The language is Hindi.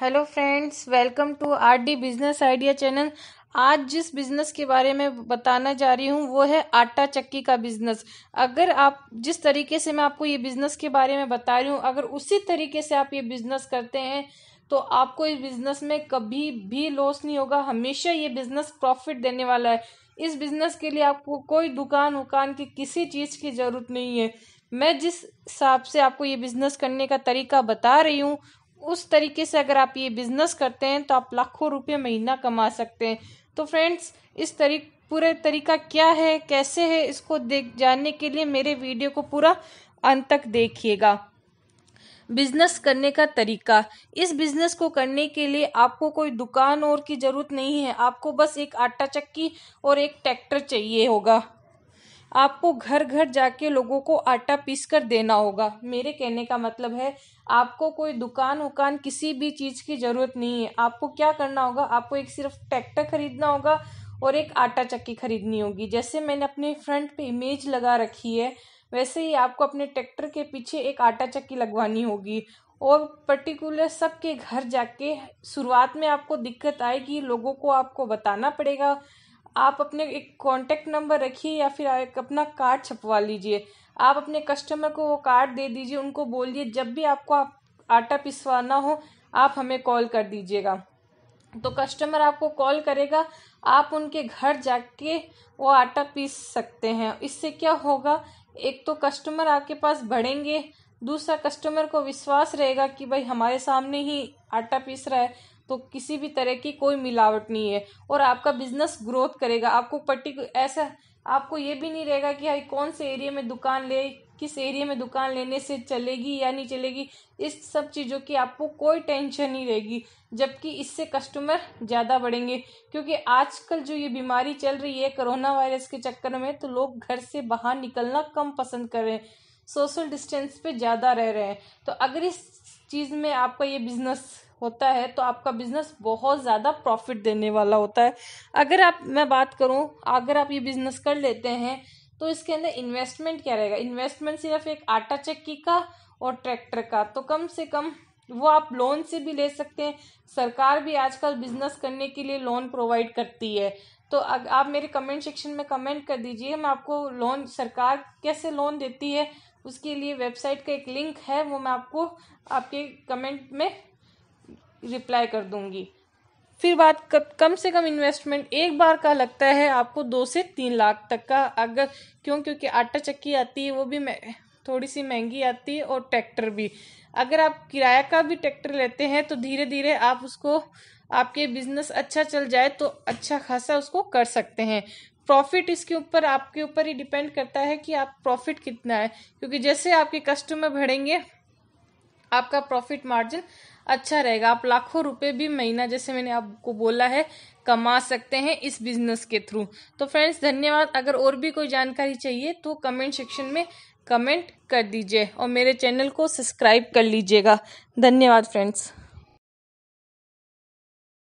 hello friends welcome to R D business idea channel आज जिस बिजनेस के बारे में बताना जा रही हूँ वो है आटा चक्की का बिजनेस अगर आप जिस तरीके से मैं आपको ये बिजनेस के बारे में बता रही हूँ अगर उसी तरीके से आप ये बिजनेस करते हैं तो आपको इस बिजनेस में कभी भी लॉस नहीं होगा हमेशा ये बिजनेस प्रॉफिट देने वाला है इस बिजनेस के लिए आपको कोई दुकान उकान की किसी चीज की जरूरत नहीं है मैं जिस हिसाब से आपको ये बिजनेस करने का तरीका बता रही हूँ उस तरीके से अगर आप ये बिज़नेस करते हैं तो आप लाखों रुपये महीना कमा सकते हैं तो फ्रेंड्स इस तरी पूरे तरीका क्या है कैसे है इसको देख जानने के लिए मेरे वीडियो को पूरा अंत तक देखिएगा बिजनेस करने का तरीका इस बिजनेस को करने के लिए आपको कोई दुकान और की ज़रूरत नहीं है आपको बस एक आटा चक्की और एक ट्रैक्टर चाहिए होगा आपको घर घर जाके लोगों को आटा पीस कर देना होगा मेरे कहने का मतलब है आपको कोई दुकान उकान किसी भी चीज़ की ज़रूरत नहीं है आपको क्या करना होगा आपको एक सिर्फ ट्रैक्टर खरीदना होगा और एक आटा चक्की खरीदनी होगी जैसे मैंने अपने फ्रंट पे इमेज लगा रखी है वैसे ही आपको अपने ट्रैक्टर के पीछे एक आटा चक्की लगवानी होगी और पर्टिकुलर सबके घर जाके शुरुआत में आपको दिक्कत आएगी लोगों को आपको बताना पड़ेगा आप अपने एक कॉन्टेक्ट नंबर रखिए या फिर एक अपना कार्ड छपवा लीजिए आप अपने कस्टमर को वो कार्ड दे दीजिए उनको बोलिए जब भी आपको आप आटा पिसवाना हो आप हमें कॉल कर दीजिएगा तो कस्टमर आपको कॉल करेगा आप उनके घर जाके वो आटा पीस सकते हैं इससे क्या होगा एक तो कस्टमर आपके पास बढ़ेंगे दूसरा कस्टमर को विश्वास रहेगा कि भाई हमारे सामने ही आटा पीस रहा है तो किसी भी तरह की कोई मिलावट नहीं है और आपका बिजनेस ग्रोथ करेगा आपको पर्टिकुलर ऐसा आपको ये भी नहीं रहेगा कि भाई कौन से एरिया में दुकान ले किस एरिया में दुकान लेने से चलेगी या नहीं चलेगी इस सब चीज़ों की आपको कोई टेंशन नहीं रहेगी जबकि इससे कस्टमर ज़्यादा बढ़ेंगे क्योंकि आजकल जो ये बीमारी चल रही है कोरोना वायरस के चक्कर में तो लोग घर से बाहर निकलना कम पसंद कर रहे हैं सोशल डिस्टेंस पे ज़्यादा रह रहे हैं तो अगर इस चीज़ में आपका ये बिजनेस होता है तो आपका बिजनेस बहुत ज़्यादा प्रॉफिट देने वाला होता है अगर आप मैं बात करूँ अगर आप ये बिजनेस कर लेते हैं तो इसके अंदर इन्वेस्टमेंट क्या रहेगा इन्वेस्टमेंट सिर्फ एक आटा चक्की का और ट्रैक्टर का तो कम से कम वो आप लोन से भी ले सकते हैं सरकार भी आजकल बिजनेस करने के लिए लोन प्रोवाइड करती है तो आप मेरे कमेंट सेक्शन में कमेंट कर दीजिए मैं आपको लोन सरकार कैसे लोन देती है उसके लिए वेबसाइट का एक लिंक है वो मैं आपको आपके कमेंट में रिप्लाई कर दूंगी फिर बात कम से कम इन्वेस्टमेंट एक बार का लगता है आपको दो से तीन लाख तक का अगर क्यों क्योंकि आटा चक्की आती है वो भी थोड़ी सी महंगी आती है और ट्रैक्टर भी अगर आप किराया का भी ट्रैक्टर लेते हैं तो धीरे धीरे आप उसको आपके बिजनेस अच्छा चल जाए तो अच्छा खासा उसको कर सकते हैं प्रॉफिट इसके ऊपर आपके ऊपर ही डिपेंड करता है कि आप प्रॉफिट कितना है क्योंकि जैसे आपके कस्टमर बढ़ेंगे आपका प्रॉफिट मार्जिन अच्छा रहेगा आप लाखों रुपए भी महीना जैसे मैंने आपको बोला है कमा सकते हैं इस बिजनेस के थ्रू तो फ्रेंड्स धन्यवाद अगर और भी कोई जानकारी चाहिए तो कमेंट सेक्शन में कमेंट कर दीजिए और मेरे चैनल को सब्सक्राइब कर लीजिएगा धन्यवाद फ्रेंड्स